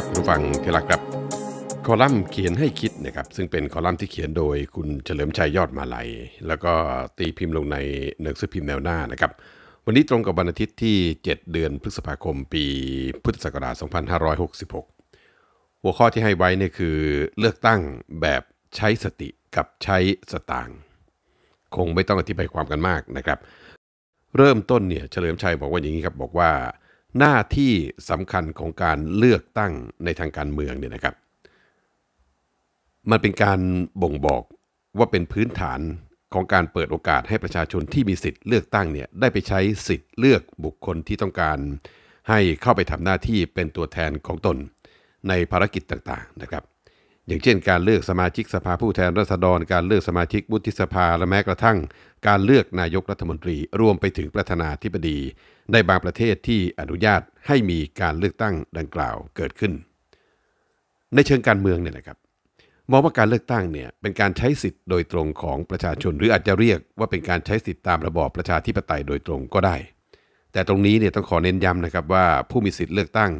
ครับคุณฟังที่รักครับ คอลัมน์เขียนให้คิดนะครับซึ่งเป็นคอลัมน์ที่เขียนโดยคุณเฉลิมชัยยอดมาลัยแล้วก็ตีพิมพ์ลงในหนังสือพิมพ์แนวหน้านะครับ วันนี้ตรงกับวันอาทิตย์ที่ 7 เดือนพฤษภาคมปีพุทธศักราช2566 หัวข้อที่ให้ไว้นี่คือเลือกตั้งแบบใช้สติกับใช้สตางค์คงไม่ต้องอธิบายความกันมากนะครับ เริ่มต้นเนี่ยเฉลิมชัยบอกว่าอย่างนี้ครับบอกว่าหน้าที่สำคัญของการเลือกตั้งในทางการเมืองเนี่ยนะครับ มันเป็นการบ่งบอกว่าเป็นพื้นฐานของการเปิดโอกาสให้ประชาชนที่มีสิทธิ์เลือกตั้งเนี่ย ได้ไปใช้สิทธิ์เลือกบุคคลที่ต้องการให้เข้าไปทำหน้าที่เป็นตัวแทนของตนในภารกิจต่างๆ นะครับอย่างเช่นการเลือกสมาชิกสภาผู้แทนราษฎร การเลือกสมาชิกวุฒิสภาและแม้กระทั่ง การเลือกนายกรัฐมนตรีรวมไปถึงประธานาธิบดี ในบางประเทศที่อนุญาตให้มีการเลือกตั้งดังกล่าวเกิดขึ้น ในเชิงการเมืองเนี่ยนะครับมองว่าการเลือกตั้งเนี่ยเป็นการใช้สิทธิ์โดยตรงของประชาชนหรืออาจจะเรียกว่าเป็นการใช้สิทธิ์ตามระบอบประชาธิปไตยโดยตรงก็ได้ แต่ตรงนี้เนี่ยต้องขอเน้นย้ำนะครับว่าผู้มีสิทธิ์เลือกตั้ง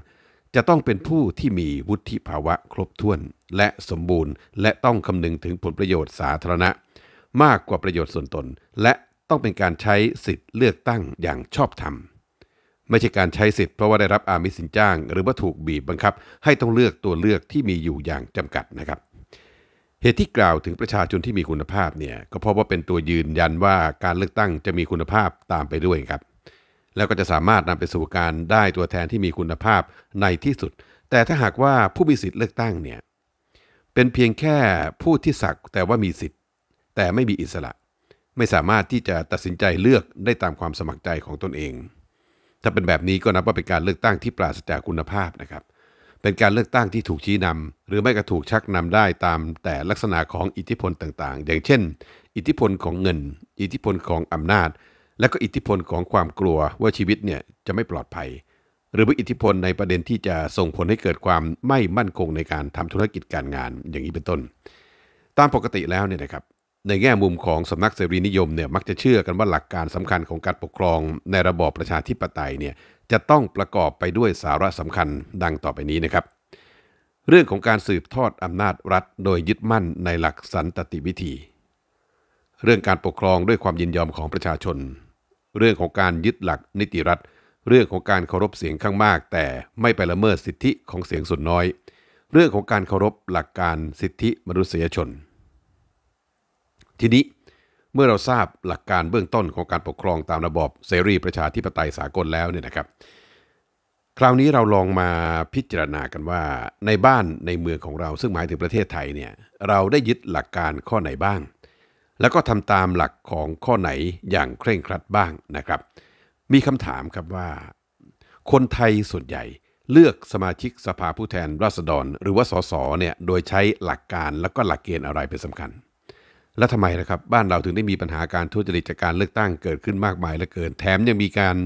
จะต้องเป็นผู้ที่มีวุฒิภาวะครบถ้วนและสมบูรณ์และต้องคำนึงถึงผลประโยชน์สาธารณะ มากกว่าประโยชน์ส่วนตนและต้องเป็นการใช้สิทธิ์เลือกตั้งอย่างชอบธรรมไม่ใช่การใช้สิทธิ์เพราะว่าได้รับอามิสินจ้างหรือว่าถูกบีบบังคับให้ต้องเลือกตัวเลือกที่มีอยู่อย่างจำกัดนะครับ เหตุที่กล่าวถึงประชาชนที่มีคุณภาพเนี่ยก็เพราะว่าเป็นตัวยืนยันว่าการเลือกตั้งจะมีคุณภาพตามไปด้วยครับแล้วก็จะสามารถนำไปสู่การได้ตัวแทนที่มีคุณภาพในที่สุด แต่ถ้าหากว่าผู้มีสิทธิ์เลือกตั้งเนี่ยเป็นเพียงแค่ผู้ที่สักแต่ว่ามีสิทธิ์ แต่ไม่มีอิสระ ไม่สามารถที่จะตัดสินใจเลือกได้ตามความสมัครใจของตนเอง ถ้าเป็นแบบนี้ก็นับว่าเป็นการเลือกตั้งที่ปราศจากคุณภาพนะครับ เป็นการเลือกตั้งที่ถูกชี้นำ หรือไม่ก็ถูกชักนำได้ตามแต่ลักษณะของอิทธิพลต่าง ๆ อย่างเช่น อิทธิพลของเงิน อิทธิพลของอำนาจและก็อิทธิพลของความกลัวว่าชีวิตเนี่ยจะไม่ปลอดภัย หรือว่าอิทธิพลในประเด็นที่จะส่งผลให้เกิดความไม่มั่นคงในการทำธุรกิจการงานอย่างนี้เป็นต้น ตามปกติแล้วเนี่ยนะครับในแง่มุมของสำนักเสรีนิยมเนี่ยมักจะเชื่อกันว่าหลักการสำคัญของการปกครองในระบอบประชาธิปไตยเนี่ยจะต้องประกอบไปด้วยสาระสำคัญดังต่อไปนี้นะครับ เรื่องของการสืบทอดอำนาจรัฐโดยยึดมั่นในหลักสันตติวิธี เรื่องการปกครองด้วยความยินยอมของประชาชนเรื่องของการยึดหลักนิติรัฐ เรื่องของการเคารพเสียงข้างมาก แต่ไม่ไปละเมิดสิทธิของเสียงส่วนน้อย เรื่องของการเคารพหลักการสิทธิมนุษยชน ทีนี้เมื่อเราทราบหลักการเบื้องต้นของการปกครองตามระบอบเสรีประชาธิปไตยสากลแล้วเนี่ยนะครับ คราวนี้เราลองมาพิจารณากันว่าในบ้านในเมืองของเราซึ่งหมายถึงประเทศไทยเนี่ยเราได้ยึดหลักการข้อไหนบ้างแล้วก็ทำตามหลักของข้อไหนอย่างเคร่งครัดบ้างนะครับ มีคำถามครับว่า คนไทยส่วนใหญ่ เลือกสมาชิกสภาผู้แทนราษฎร หรือว่าสสเนี่ย โดยใช้หลักการแล้วก็หลักเกณฑ์อะไรเป็นสำคัญ และทำไมนะครับบ้านเราถึงได้มีปัญหาการทุจริตจากการเลือกตั้งเกิดขึ้นมากมายเหลือเกิน แถมยังมีการ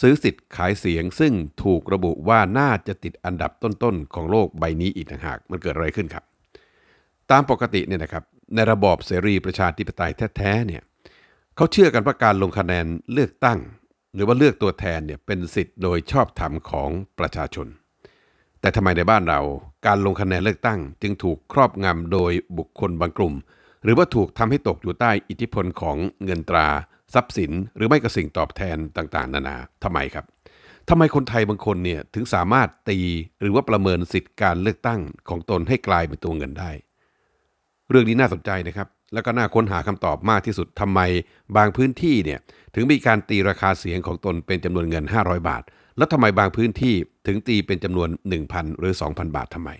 ซื้อสิทธิ์ขายเสียง ซึ่งถูกระบุว่าน่าจะติดอันดับต้นๆของโลกใบนี้อีกต่างหากมันเกิดอะไรขึ้นครับ ตามปกติเนี่ยนะครับในระบอบเสรีประชาธิปไตยแท้ๆ เนี่ยเขาเชื่อกันว่าการลงคะแนนเลือกตั้ง หรือว่าเลือกตัวแทนเนี่ยเป็นสิทธิ์โดยชอบธรรมของประชาชน แต่ทำไมในบ้านเราการลงคะแนนเลือกตั้ง จึงถูกครอบงำโดยบุคคลบางกลุ่ม หรือว่าถูกทำให้ตกอยู่ใต้อิทธิพลของเงินตราทรัพย์สิน หรือไม่ก็สิ่งตอบแทนต่างๆ นานาทำไมครับทำไมคนไทยบางคนเนี่ยถึงสามารถตีหรือว่าประเมินสิทธิการเลือกตั้งของตนให้กลายเป็นตัวเงินได้เรื่องนี้น่าสนใจนะครับ แล้วก็น่าค้นหาคำตอบมากที่สุดทำไมบางพื้นที่เนี่ยถึงมีการตีราคาเสียงของตนเป็นจำนวนเงิน 500 บาท แล้วทาไมบางพื้นที่ถึงตีเป็นจำนวน 1,000หรือ2,000 บาททำไม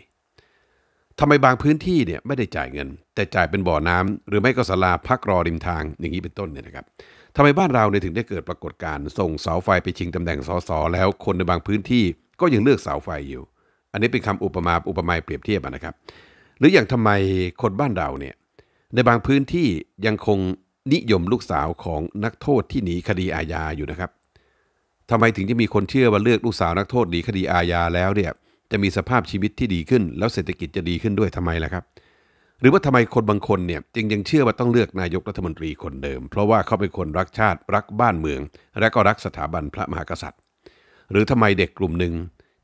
ทำไมบางพื้นที่เนี่ยไม่ได้จ่ายเงิน แต่จ่ายเป็นบ่อน้ำ หรือไม่ก็สลาพักรอริมทางอย่างนี้เป็นต้นเนี่ยนะครับทำไมบ้านเราเนี่ยถึงได้เกิดปรากฏการณ์ส่งเสาไฟไปชิงตำแหน่งสสแล้วคนในบางพื้นที่ก็ยังเลือกเสาไฟอยู่ อันนี้เป็นคำอุปมาอุปไมยเปรียบเทียบนะครับหรืออย่างทำไมคนบ้านเราเนี่ยในบางพื้นที่ยังคงนิยมลูกสาวของนักโทษที่หนีคดีอาญาอยู่นะครับทำไมถึงจะมีคนเชื่อว่าเลือกลูกสาวนักโทษหนีคดีอาญาแล้วเนี่ยจะมีสภาพชีวิตที่ดีขึ้น แล้วเศรษฐกิจจะดีขึ้นด้วยทำไมล่ะครับ หรือว่าทำไมคนบางคนเนี่ยจึงยังเชื่อว่าต้องเลือกนายกรัฐมนตรีคนเดิม เพราะว่าเขาเป็นคนรักชาติรักบ้านเมือง และก็รักสถาบันพระมหากษัตริย์ หรือทำไมเด็กกลุ่มหนึ่ง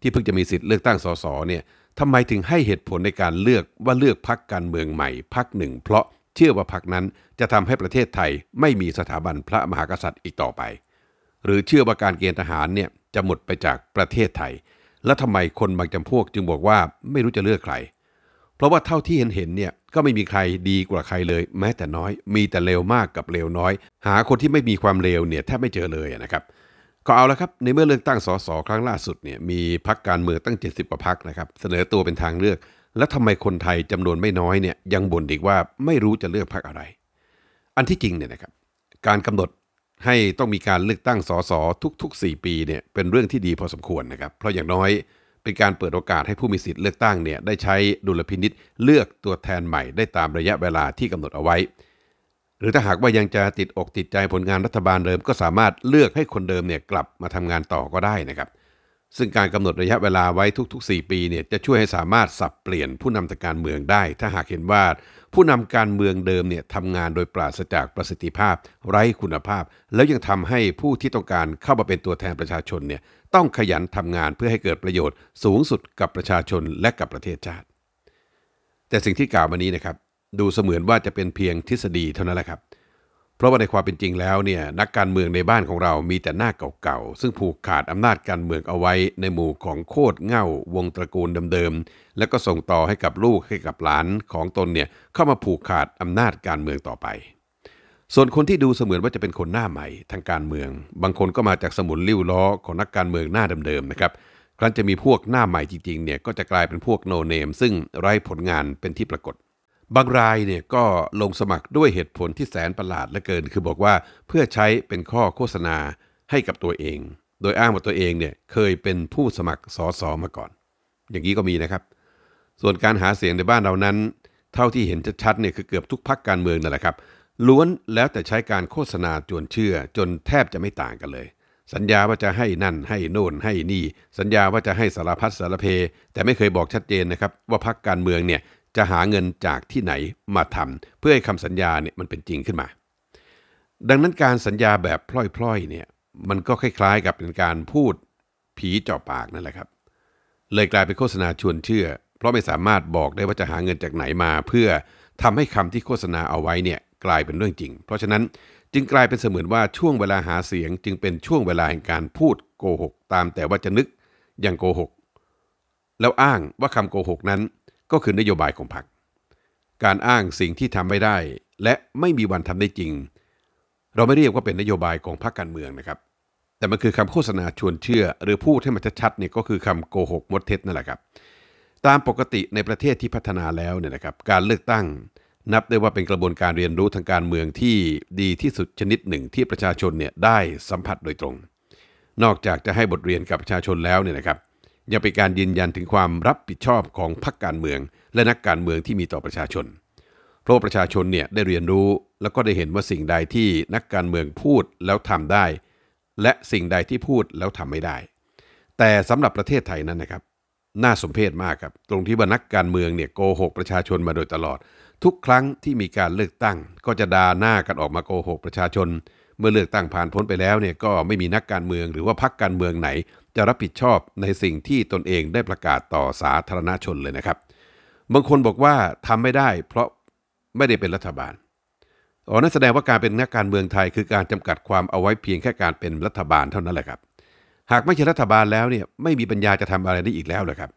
ที่เพิ่งจะมีสิทธิ์เลือกตั้งสสเนี่ยทำไมถึงให้เหตุผลในการเลือกว่าเลือกพักการเมืองใหม่พักหนึ่งเพราะเชื่อว่าพักนั้นจะทำให้ประเทศไทยไม่มีสถาบันพระมหากษัตริย์อีกต่อไป หรือเชื่อว่าการเกณฑ์ทหารเนี่ยจะหมดไปจากประเทศไทย และททำไมคนบางจำพวกจึงบอกว่าไม่รู้จะเลือกใคร เพราะว่าเท่าที่เห็นเห็นเนี่ยก็ไม่มีใครดีกว่าใครเลย แม้แต่น้อยมีแต่เลวมากกับเลวน้อย หาคนที่ไม่มีความเลวเนี่ยแทบไม่เจอเลยนะครับเก็เอาละครับ ในเมื่อเลือกตั้งสสครั้งล่าสุดเนี่ยมีพักการเมืองตั้ง 70กว่าพักนะครับเสนอตัวเป็นทางเลือก แล้วทำไมคนไทยจำนวนไม่น้อยเนี่ยยังบ่นอีกว่าไม่รู้จะเลือกพักอะไร อันที่จริงเนี่ยนะครับการกำหนดให้ต้องมีการเลือกตั้งสสทุกๆ 4 ปีเนี่ยเป็นเรื่องที่ดีพอสมควรนะครับ เพราะอย่างน้อยเป็นการเปิดโอกาสให้ผู้มีสิทธิ์เลือกตั้งเนี่ยได้ใช้ดุลพินิษเลือกตัวแทนใหม่ได้ตามระยะเวลาที่กำหนดเอาไว้หรือถ้าหากว่ายังจะติดอกติดใจผลงานรัฐบาลเดิมก็สามารถเลือกให้คนเดิมเนี่ยกลับมาทำงานต่อก็ได้นะครับ ซึ่งการกำหนดระยะเวลาไว้ทุก ๆ 4 ปีเนี่ยจะช่วยให้สามารถสับเปลี่ยนผู้นำการเมืองได้ ถ้าหากเห็นว่าผู้นำการเมืองเดิมเนี่ยทำงานโดยปราศจากประสิทธิภาพ ไร้คุณภาพ แล้วยังทำให้ผู้ที่ต้องการเข้ามาเป็นตัวแทนประชาชนเนี่ยต้องขยันทำงานเพื่อให้เกิดประโยชน์สูงสุดกับประชาชนและกับประเทศชาติ แต่สิ่งที่กล่าวมานี้นะครับดูเสมือนว่าจะเป็นเพียงทฤษฎีเท่านั้นแหละครับ เพราะว่าในความเป็นจริงแล้วเนี่ยนักการเมืองในบ้านของเรามีแต่หน้าเก่าๆซึ่งผูกขาดอำนาจการเมืองเอาไว้ในหมู่ของโคตรเง่า วงตระกูลเดิมๆแล้วก็ส่งต่อให้กับลูกให้กับหลานของตนเนี่ยเข้ามาผูกขาดอำนาจการเมืองต่อไป ส่วนคนที่ดูเสมือนว่าจะเป็นคนหน้าใหม่ทางการเมือง บางคนก็มาจากสมุนลิ้วล้อของนักการเมืองหน้าเดิมๆนะครับครั้นจะมีพวกหน้าใหม่จริงๆเนี่ยก็จะกลายเป็นพวกโนเนม ซึ่งไร้ผลงานเป็นที่ปรากฏบางรายเนี่ยก็ลงสมัครด้วยเหตุผลที่แสนประหลาดเหลือเกิน คือบอกว่าเพื่อใช้เป็นข้อโฆษณาให้กับตัวเอง โดยอ้างว่าตัวเองเนี่ยเคยเป็นผู้สมัครสอสอมาก่อน อย่างนี้ก็มีนะครับ ส่วนการหาเสียงในบ้านเรานั้น เท่าที่เห็นชัดๆ เนี่ยคือเกือบทุกพักการเมืองนั่นแหละครับ ล้วนแล้วแต่ใช้การโฆษณาจวนเชื่อ จนแทบจะไม่ต่างกันเลย สัญญาว่าจะให้นั่นให้โน่นให้นี่ สัญญาว่าจะให้สารพัดสารเพ แต่ไม่เคยบอกชัดเจนนะครับ ว่าพักการเมืองเนี่ยจะหาเงินจากที่ไหนมาทำเพื่อให้คำสัญญาเนี่ยมันเป็นจริงขึ้นมา ดังนั้นการสัญญาแบบพล่อยๆเนี่ยมันก็คล้าย ๆ กับเป็นการพูดผีจ่อปากนั่นแหละครับ เลยกลายเป็นโฆษณาชวนเชื่อ เพราะไม่สามารถบอกได้ว่าจะหาเงินจากไหนมา เพื่อทำให้คำที่โฆษณาเอาไว้เนี่ยกลายเป็นเรื่องจริง เพราะฉะนั้นจึงกลายเป็นเสมือนว่าช่วงเวลาหาเสียง จึงเป็นช่วงเวลาแห่งการพูดโกหก ตามแต่ว่าจะนึกอย่างโกหก แล้วอ้างว่าคำโกหกนั้นก็คือนโยบายของพรรคการอ้างสิ่งที่ทำไม่ได้ และไม่มีวันทำได้จริง เราไม่เรียกว่าเป็นนโยบายของพรรคการเมืองนะครับ แต่มันคือคำโฆษณาชวนเชื่อ หรือพูดให้มันชัดๆเนี่ยก็คือคำโกหกมดเท็จนั่นแหละครับตามปกติในประเทศที่พัฒนาแล้วเนี่ยนะครับการเลือกตั้งนับได้ว่าเป็นกระบวนการเรียนรู้ทางการเมืองที่ดีที่สุดชนิดหนึ่งที่ประชาชนเนี่ยได้สัมผัสโดยตรง นอกจากจะให้บทเรียนกับประชาชนแล้วเนี่ยนะครับยังเป็นการยืนยันถึงความรับผิดชอบของพรรคการเมือง และนักการเมืองที่มีต่อประชาชน เพราะประชาชนเนี่ยได้เรียนรู้แล้วก็ได้เห็นว่าสิ่งใดที่นักการเมืองพูดแล้วทำได้ และสิ่งใดที่พูดแล้วทำไม่ได้ แต่สำหรับประเทศไทยนั้นนะครับน่าสมเพชมากครับตรงที่ว่านักการเมืองเนี่ยโกหกประชาชนมาโดยตลอด ทุกครั้งที่มีการเลือกตั้ง ก็จะด่าหน้ากันออกมาโกหกประชาชนเมื่อเลือกตั้งผ่านพ้นไปแล้วเนี่ยก็ไม่มีนักการเมืองหรือว่าพรรคการเมืองไหนจะรับผิดชอบในสิ่งที่ตนเองได้ประกาศต่อสาธารณชนเลยนะครับบางคนบอกว่าทำไม่ได้เพราะไม่ได้เป็นรัฐบาลอ๋อนั่นแสดงว่าการเป็นนักการเมืองไทยคือการจำกัดความเอาไว้เพียงแค่การเป็นรัฐบาลเท่านั้นแหละครับหากไม่ใช่รัฐบาลแล้วเนี่ยไม่มีปัญญาจะทำอะไรได้อีกแล้วเลยครับ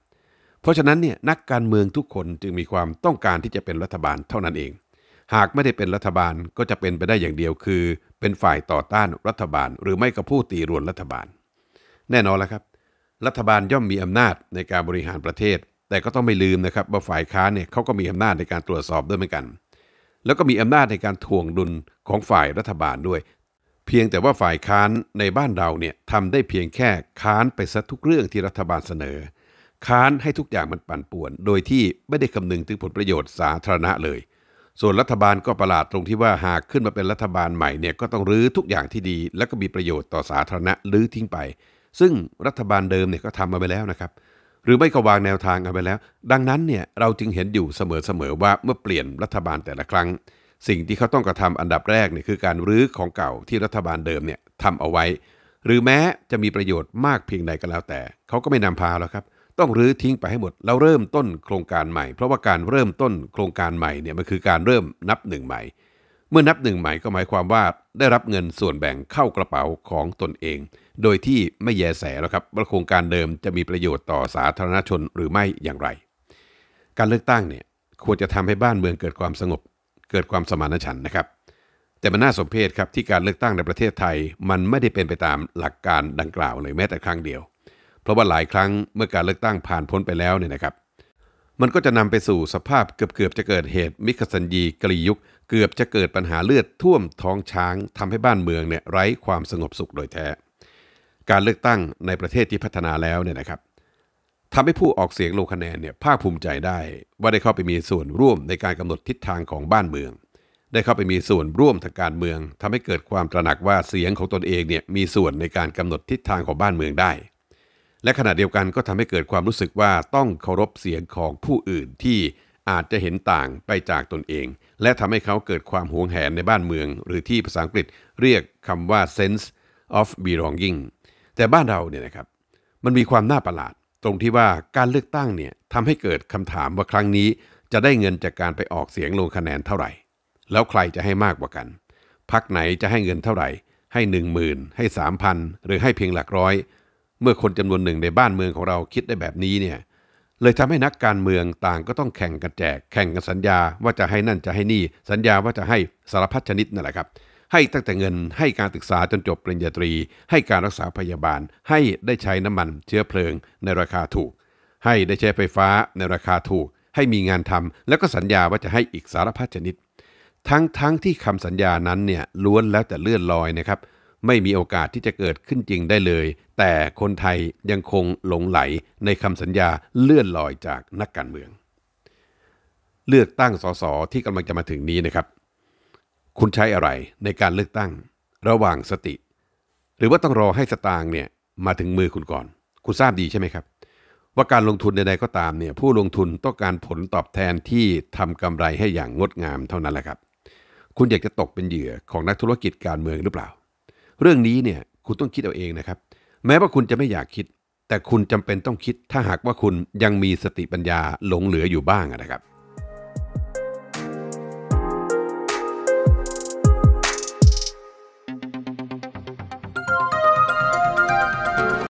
เพราะฉะนั้นเนี่ยนักการเมืองทุกคนจึงมีความต้องการที่จะเป็นรัฐบาลเท่านั้นเองหากไม่ได้เป็นรัฐบาลก็จะเป็นไปได้อย่างเดียวคือ เป็นฝ่ายต่อต้านรัฐบาล หรือไม่ก็ผู้ตีรวนรัฐบาล แน่นอนแล้วครับ รัฐบาลย่อมมีอำนาจในการบริหารประเทศ แต่ก็ต้องไม่ลืมนะครับ ว่าฝ่ายค้านเนี่ยเขาก็มีอำนาจในการตรวจสอบด้วยเหมือนกัน แล้วก็มีอำนาจในการทวงดุลของฝ่ายรัฐบาลด้วย เพียงแต่ว่าฝ่ายค้านในบ้านเราเนี่ยทำได้เพียงแค่ค้านไปซะทุกเรื่องที่รัฐบาลเสนอ ค้านให้ทุกอย่างมันปั่นป่วน โดยที่ไม่ได้คำนึงถึงผลประโยชน์สาธารณะเลยส่วนรัฐบาลก็ประหลาดตรงที่ว่าหากขึ้นมาเป็นรัฐบาลใหม่เนี่ยก็ต้องรื้อทุกอย่างที่ดีและก็มีประโยชน์ต่อสาธารณะ รื้อทิ้งไป ซึ่งรัฐบาลเดิมเนี่ยก็ทำมาไปแล้วนะครับ หรือไม่ก็วางแนวทางเอาไปแล้ว ดังนั้นเนี่ยเราจึงเห็นอยู่เสมอๆว่าเมื่อเปลี่ยนรัฐบาลแต่ละครั้ง สิ่งที่เขาต้องกระทำอันดับแรกเนี่ยคือการรื้อของเก่าที่รัฐบาลเดิมเนี่ยทำเอาไว้ หรือแม้จะมีประโยชน์มากเพียงใดก็แล้วแต่ เขาก็ไม่นำพาหรอกครับต้องรื้อทิ้งไปให้หมดแล้วเริ่มต้นโครงการใหม่เพราะว่าการเริ่มต้นโครงการใหม่เนี่ยมันคือการเริ่มนับหนึ่งใหม่ เมื่อนับหนึ่งใหม่ก็หมายความว่าได้รับเงินส่วนแบ่งเข้ากระเป๋าของตนเอง โดยที่ไม่แยแสแล้วครับว่าโครงการเดิมจะมีประโยชน์ต่อสาธารณชนหรือไม่อย่างไร การเลือกตั้งเนี่ยควรจะทำให้บ้านเมืองเกิดความสงบเกิดความสมานฉันท์นะครับ แต่มันน่าสมเพชครับที่การเลือกตั้งในประเทศไทยมันไม่ได้เป็นไปตามหลักการดังกล่าวเลยแม้แต่ครั้งเดียวเพราะว่าหลายครั้งเมื่อการเลือกตั้งผ่านพ้นไปแล้วเนี่ยนะครับ มันก็จะนำไปสู่สภาพเกือบเกือบจะเกิดเหตุ มิคสัญญีกรียุคเกือบจะเกิดปัญหาเลือดท่วมท้องช้างทำให้บ้านเมืองเนี่ยไร้ความสงบสุขโดยแท้ การเลือกตั้งในประเทศที่พัฒนาแล้วเนี่ยนะครับทำให้ผู้ออกเสียงลงคะแนนเนี่ยภาคภูมิใจได้ ว่าได้เข้าไปมีส่วนร่วมในการกำหนดทิศทางของบ้านเมือง ได้เข้าไปมีส่วนร่วมทางการเมือง ทำให้เกิดความตระหนักว่าเสียงของตนเองเนี่ยมีส่วนในการกำหนดทิศทางของบ้านเมืองได้และขณะเดียวกันก็ทำให้เกิดความรู้สึกว่าต้องเคารพเสียงของผู้อื่นที่อาจจะเห็นต่างไปจากตนเอง และทำให้เขาเกิดความหวงแหนในบ้านเมือง หรือที่ภาษาอังกฤษเรียกคำว่า sense of belonging แต่บ้านเราเนี่ยนะครับมันมีความน่าประหลาด ตรงที่ว่าการเลือกตั้งเนี่ยทำให้เกิดคำถามว่าครั้งนี้ จะได้เงินจากการไปออกเสียงลงคะแนนเท่าไหร่ แล้วใครจะให้มากกว่ากันพักไหนจะให้เงินเท่าไหร่ ให้1 0,000ให้3,000หรือให้เพียงหลักร้อยเมื่อคนจำนวนหนึ่งในบ้านเมืองของเราคิดได้แบบนี้เนี่ย เลยทำให้นักการเมืองต่างก็ต้องแข่งกันแจก แข่งกันสัญญาว่าจะให้นั่นจะให้นี่ สัญญาว่าจะให้สารพัดชนิดนั่นแหละครับ ให้ตั้งแต่เงินให้การศึกษาจนจบปริญญาตรี ให้การรักษาพยาบาล ให้ได้ใช้น้ำมันเชื้อเพลิง ในราคาถูก ให้ได้ใช้ไฟฟ้าในราคาถูก ให้มีงานทำ แล้วก็สัญญาว่าจะให้อีกสารพัดชนิด ทั้งทั้งที่คำสัญญานั้นเนี่ยล้วนแล้วแต่เลื่อนลอยนะครับไม่มีโอกาสที่จะเกิดขึ้นจริงได้เลย แต่คนไทยยังคงหลงไหลในคำสัญญาเลื่อนลอยจากนักการเมือง เลือกตั้งสสที่กำลังจะมาถึงนี้นะครับ คุณใช้อะไรในการเลือกตั้ง ระหว่างสติ หรือว่าต้องรอให้สตางค์เนี่ยมาถึงมือคุณก่อน คุณทราบดีใช่ไหมครับ ว่าการลงทุนใดๆก็ตามเนี่ยผู้ลงทุนต้องการผลตอบแทนที่ทำกำไรให้อย่างงดงามเท่านั้นแหละครับ คุณอยากจะตกเป็นเหยื่อของนักธุรกิจการเมืองหรือเปล่าเรื่องนี้เนี่ยคุณต้องคิดเอาเองนะครับ แม้ว่าคุณจะไม่อยากคิด แต่คุณจำเป็นต้องคิดถ้าหากว่าคุณยังมีสติปัญญาหลงเหลืออยู่บ้างนะครับ